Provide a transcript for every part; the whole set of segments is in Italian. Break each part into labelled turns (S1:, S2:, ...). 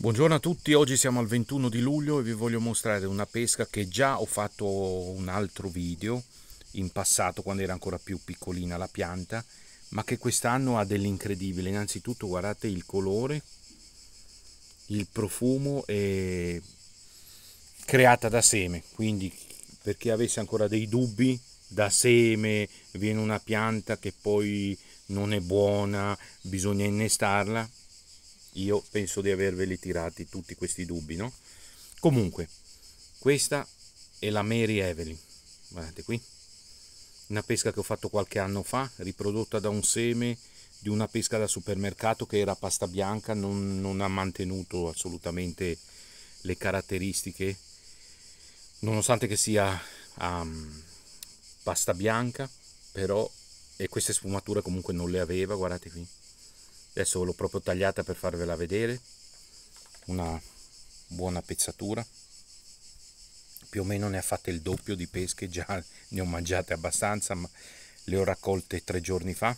S1: Buongiorno a tutti, oggi siamo al 21 di luglio e vi voglio mostrare una pesca che già ho fatto un altro video in passato quando era ancora più piccolina la pianta ma che quest'anno ha dell'incredibile, innanzitutto guardate il colore, il profumo è creata da seme, quindi per chi avesse ancora dei dubbi da seme viene una pianta che poi non è buona, bisogna innestarla, io penso di averveli tirati tutti questi dubbi, no? Comunque, questa è la Mary Evelyn, guardate qui, una pesca che ho fatto qualche anno fa, riprodotta da un seme di una pesca da supermercato che era pasta bianca, non, non ha mantenuto assolutamente le caratteristiche, nonostante che sia um, pasta bianca, però e queste sfumature comunque non le aveva, guardate qui adesso l'ho proprio tagliata per farvela vedere una buona pezzatura più o meno ne ha fatte il doppio di pesche già ne ho mangiate abbastanza ma le ho raccolte tre giorni fa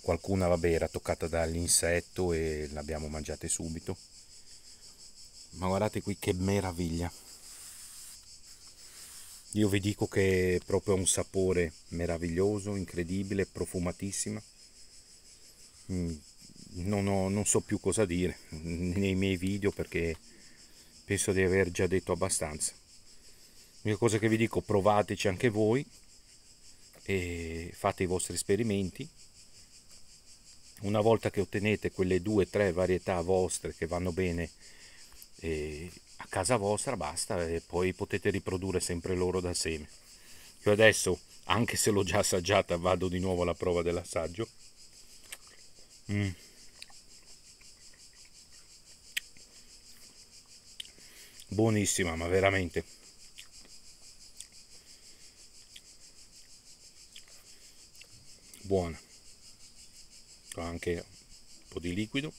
S1: qualcuna vabbè era toccata dall'insetto e l'abbiamo mangiate subito ma guardate qui che meraviglia io vi dico che proprio ha un sapore meraviglioso incredibile profumatissima Mm, non, ho, non so più cosa dire nei miei video perché penso di aver già detto abbastanza l'unica cosa che vi dico provateci anche voi e fate i vostri esperimenti una volta che ottenete quelle due o tre varietà vostre che vanno bene eh, a casa vostra basta e poi potete riprodurre sempre loro da seme io adesso anche se l'ho già assaggiata vado di nuovo alla prova dell'assaggio Mm. Buonissima, ma veramente. Buona. Ho anche un po' di liquido.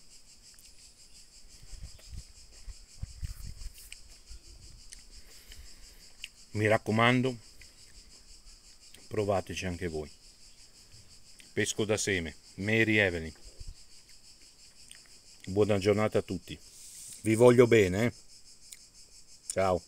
S1: Mi raccomando, provateci anche voi. Pesco da seme, Mary Evelyn buona giornata a tutti vi voglio bene eh. ciao